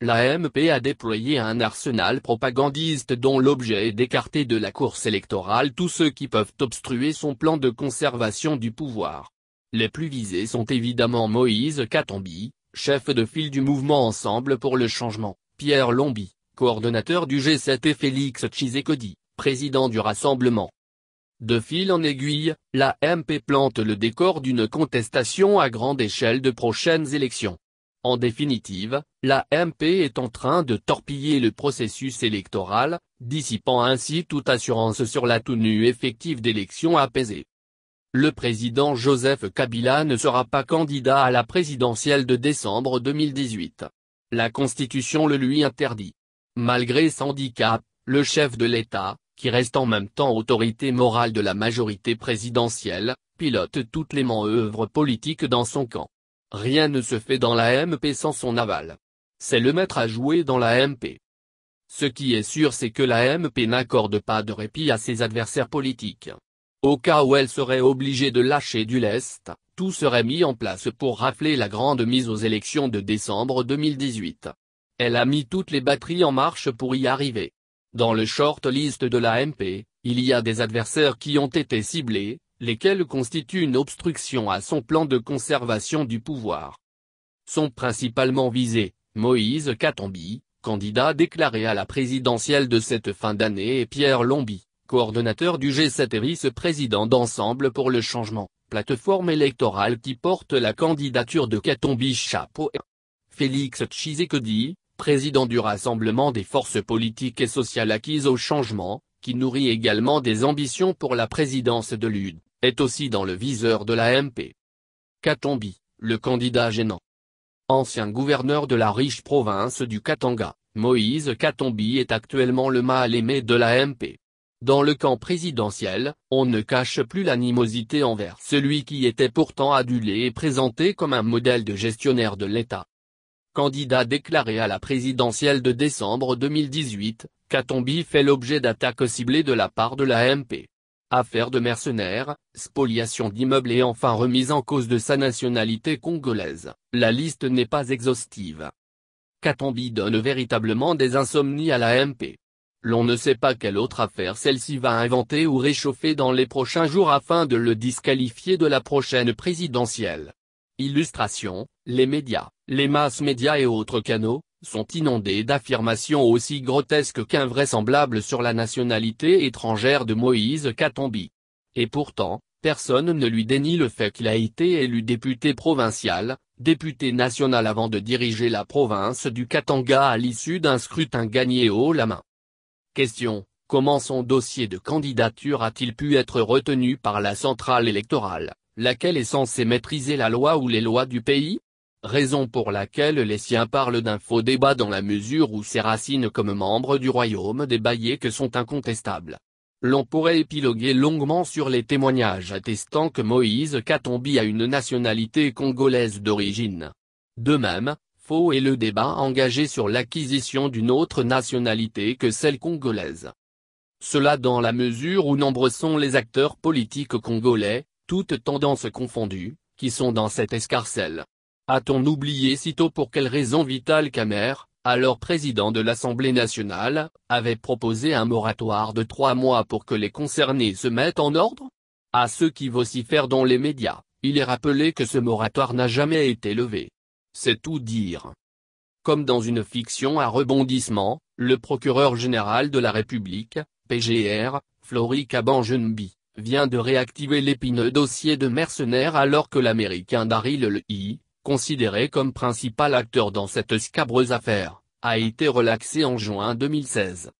La MP a déployé un arsenal propagandiste dont l'objet est d'écarter de la course électorale tous ceux qui peuvent obstruer son plan de conservation du pouvoir. Les plus visés sont évidemment Moïse Katombi, chef de file du mouvement Ensemble pour le changement, Pierre Lombi, coordonnateur du G7 et Félix Tshisekedi, président du Rassemblement. De fil en aiguille, la MP plante le décor d'une contestation à grande échelle de prochaines élections. En définitive, la MP est en train de torpiller le processus électoral, dissipant ainsi toute assurance sur la tenue effective d'élections apaisées. Le président Joseph Kabila ne sera pas candidat à la présidentielle de décembre 2018. La Constitution le lui interdit. Malgré son handicap, le chef de l'État, qui reste en même temps autorité morale de la majorité présidentielle, pilote toutes les manœuvres politiques dans son camp. Rien ne se fait dans la MP sans son aval. C'est le maître à jouer dans la MP. Ce qui est sûr c'est que la MP n'accorde pas de répit à ses adversaires politiques. Au cas où elle serait obligée de lâcher du lest, tout serait mis en place pour rafler la grande mise aux élections de décembre 2018. Elle a mis toutes les batteries en marche pour y arriver. Dans le short list de la MP, il y a des adversaires qui ont été ciblés, lesquels constituent une obstruction à son plan de conservation du pouvoir. Sont principalement visés, Moïse Katombi, candidat déclaré à la présidentielle de cette fin d'année et Pierre Lombi, coordonnateur du G7 et vice-président d'Ensemble pour le changement, plateforme électorale qui porte la candidature de Katombi Chapeau et Félix Tshisekedi, président du Rassemblement des forces politiques et sociales acquises au changement, qui nourrit également des ambitions pour la présidence de l'UD est aussi dans le viseur de la MP. Katombi, le candidat gênant. Ancien gouverneur de la riche province du Katanga, Moïse Katombi est actuellement le mal-aimé de la MP. Dans le camp présidentiel, on ne cache plus l'animosité envers celui qui était pourtant adulé et présenté comme un modèle de gestionnaire de l'État. Candidat déclaré à la présidentielle de décembre 2018, Katombi fait l'objet d'attaques ciblées de la part de la MP affaires de mercenaires, spoliation d'immeubles et enfin remise en cause de sa nationalité congolaise. La liste n'est pas exhaustive. Katambi donne véritablement des insomnies à la MP. L'on ne sait pas quelle autre affaire celle-ci va inventer ou réchauffer dans les prochains jours afin de le disqualifier de la prochaine présidentielle. Illustration, les médias, les masses médias et autres canaux, sont inondés d'affirmations aussi grotesques qu'invraisemblables sur la nationalité étrangère de Moïse Katombi. Et pourtant, personne ne lui dénie le fait qu'il a été élu député provincial, député national avant de diriger la province du Katanga à l'issue d'un scrutin gagné haut la main. Question, comment son dossier de candidature a-t-il pu être retenu par la centrale électorale, laquelle est censée maîtriser la loi ou les lois du pays raison pour laquelle les siens parlent d'un faux débat dans la mesure où ses racines comme membres du royaume des que sont incontestables. L'on pourrait épiloguer longuement sur les témoignages attestant que Moïse Katombi a une nationalité congolaise d'origine. De même, faux est le débat engagé sur l'acquisition d'une autre nationalité que celle congolaise. Cela dans la mesure où nombreux sont les acteurs politiques congolais, toutes tendances confondues, qui sont dans cette escarcelle. A-t-on oublié sitôt pour quelle raison Vital Camer, alors président de l'Assemblée nationale, avait proposé un moratoire de trois mois pour que les concernés se mettent en ordre À ceux qui vocifèrent dans les médias, il est rappelé que ce moratoire n'a jamais été levé. C'est tout dire. Comme dans une fiction à rebondissement, le procureur général de la République, PGR, Flori Abanjenbi, vient de réactiver l'épineux dossier de mercenaires alors que l'américain Daryl L.I., considéré comme principal acteur dans cette scabreuse affaire, a été relaxé en juin 2016.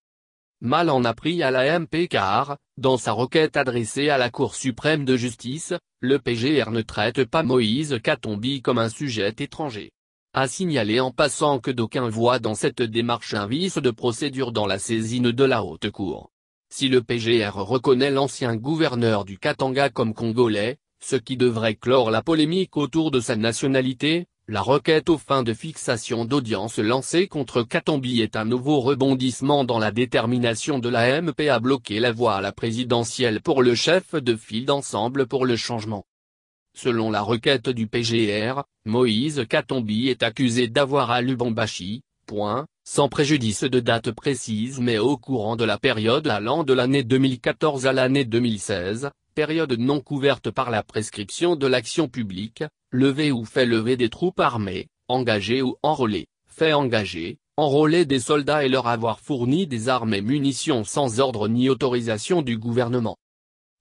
Mal en a pris à la MP car, dans sa requête adressée à la Cour suprême de justice, le PGR ne traite pas Moïse Katombi comme un sujet étranger. A signalé en passant que d'aucuns voient dans cette démarche un vice de procédure dans la saisine de la Haute Cour. Si le PGR reconnaît l'ancien gouverneur du Katanga comme congolais, ce qui devrait clore la polémique autour de sa nationalité, la requête aux fins de fixation d'audience lancée contre Katombi est un nouveau rebondissement dans la détermination de la MP à bloquer la voie à la présidentielle pour le chef de file d'ensemble pour le changement. Selon la requête du PGR, Moïse Katombi est accusé d'avoir à Lubumbashi, point, sans préjudice de date précise mais au courant de la période allant de l'année 2014 à l'année 2016, période non couverte par la prescription de l'action publique, lever ou fait lever des troupes armées, engagé ou enrôlé, fait engager, enrôler des soldats et leur avoir fourni des armes et munitions sans ordre ni autorisation du gouvernement.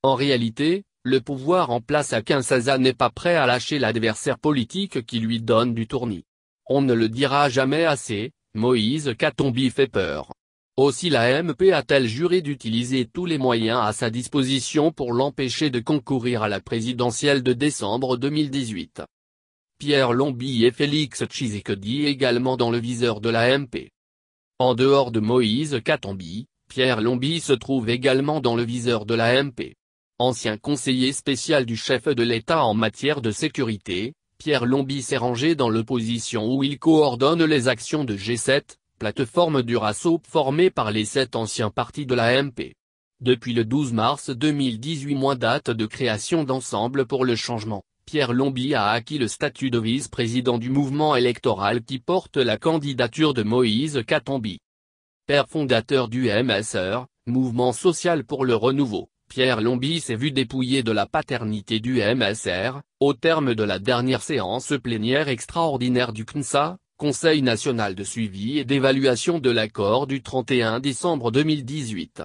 En réalité, le pouvoir en place à Kinshasa n'est pas prêt à lâcher l'adversaire politique qui lui donne du tournis. On ne le dira jamais assez, Moïse Katombi fait peur. Aussi la MP a-t-elle juré d'utiliser tous les moyens à sa disposition pour l'empêcher de concourir à la présidentielle de décembre 2018. Pierre Lombi et Félix Tshisekedi également dans le viseur de la MP. En dehors de Moïse Katombi, Pierre Lombi se trouve également dans le viseur de la MP. Ancien conseiller spécial du chef de l'État en matière de sécurité, Pierre Lombi s'est rangé dans l'opposition où il coordonne les actions de G7, plateforme du RASOP formée par les sept anciens partis de la MP. Depuis le 12 mars 2018 moins date de création d'ensemble pour le changement, Pierre Lombi a acquis le statut de vice-président du mouvement électoral qui porte la candidature de Moïse Katombi. Père fondateur du MSR, Mouvement Social pour le Renouveau, Pierre Lombi s'est vu dépouillé de la paternité du MSR, au terme de la dernière séance plénière extraordinaire du CNSA, Conseil national de suivi et d'évaluation de l'accord du 31 décembre 2018.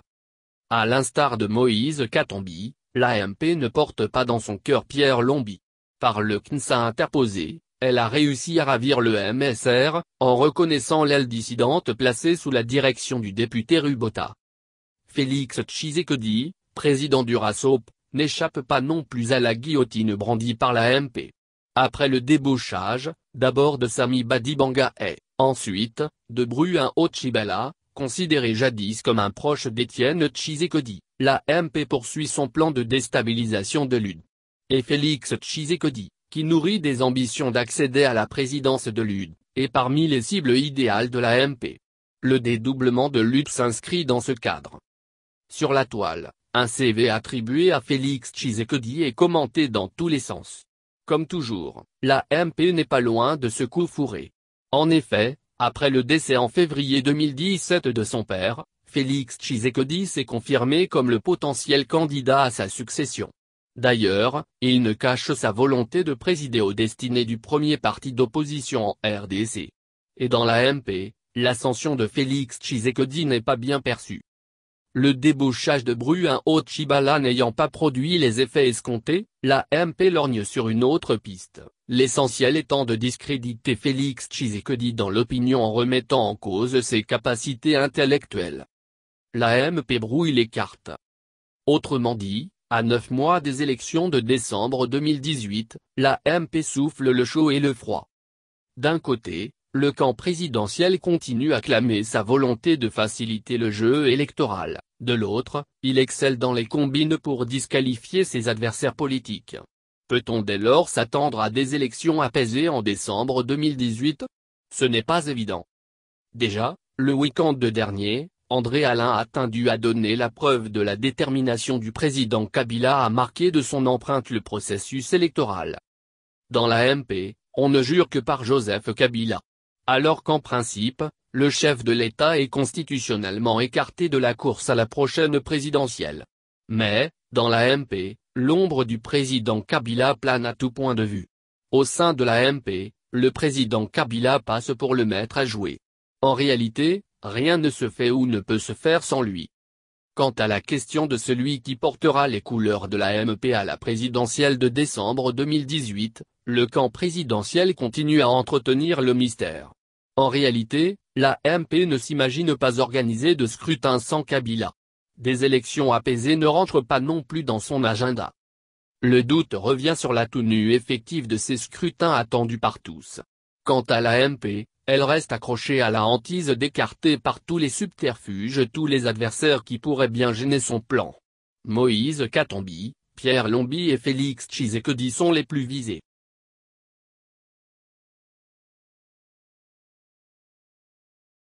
À l'instar de Moïse Katombi, l'AMP ne porte pas dans son cœur Pierre Lombi. Par le CNSA interposé, elle a réussi à ravir le MSR, en reconnaissant l'aile dissidente placée sous la direction du député Rubota. Félix Tshisekedi, président du RASOP, n'échappe pas non plus à la guillotine brandie par l'AMP. Après le débauchage, d'abord de Sami Badibanga et, ensuite, de Bruin Ochibala, considéré jadis comme un proche d'Étienne Tshisekedi, la MP poursuit son plan de déstabilisation de l'UD. Et Félix Tshisekedi, qui nourrit des ambitions d'accéder à la présidence de l'UD, est parmi les cibles idéales de la MP. Le dédoublement de l'UDE s'inscrit dans ce cadre. Sur la toile, un CV attribué à Félix Tshisekedi est commenté dans tous les sens. Comme toujours, la MP n'est pas loin de se coup fourré. En effet, après le décès en février 2017 de son père, Félix Tshisekedi s'est confirmé comme le potentiel candidat à sa succession. D'ailleurs, il ne cache sa volonté de présider aux destinées du premier parti d'opposition en RDC. Et dans la MP, l'ascension de Félix Tshisekedi n'est pas bien perçue. Le débouchage de Bruin Chibala n'ayant pas produit les effets escomptés, la MP lorgne sur une autre piste, l'essentiel étant de discréditer Félix Tshisekedi dans l'opinion en remettant en cause ses capacités intellectuelles. La MP brouille les cartes. Autrement dit, à neuf mois des élections de décembre 2018, la MP souffle le chaud et le froid. D'un côté, le camp présidentiel continue à clamer sa volonté de faciliter le jeu électoral, de l'autre, il excelle dans les combines pour disqualifier ses adversaires politiques. Peut-on dès lors s'attendre à des élections apaisées en décembre 2018 Ce n'est pas évident. Déjà, le week-end de dernier, André Alain tendu a donné la preuve de la détermination du président Kabila à marquer de son empreinte le processus électoral. Dans la MP, on ne jure que par Joseph Kabila alors qu'en principe, le chef de l'État est constitutionnellement écarté de la course à la prochaine présidentielle. Mais, dans la MP, l'ombre du président Kabila plane à tout point de vue. Au sein de la MP, le président Kabila passe pour le maître à jouer. En réalité, rien ne se fait ou ne peut se faire sans lui. Quant à la question de celui qui portera les couleurs de la MP à la présidentielle de décembre 2018, le camp présidentiel continue à entretenir le mystère. En réalité, la MP ne s'imagine pas organiser de scrutin sans Kabila. Des élections apaisées ne rentrent pas non plus dans son agenda. Le doute revient sur la tenue effective de ces scrutins attendus par tous. Quant à la MP, elle reste accrochée à la hantise d'écarter par tous les subterfuges tous les adversaires qui pourraient bien gêner son plan. Moïse Katombi, Pierre Lombi et Félix Tshisekedi sont les plus visés.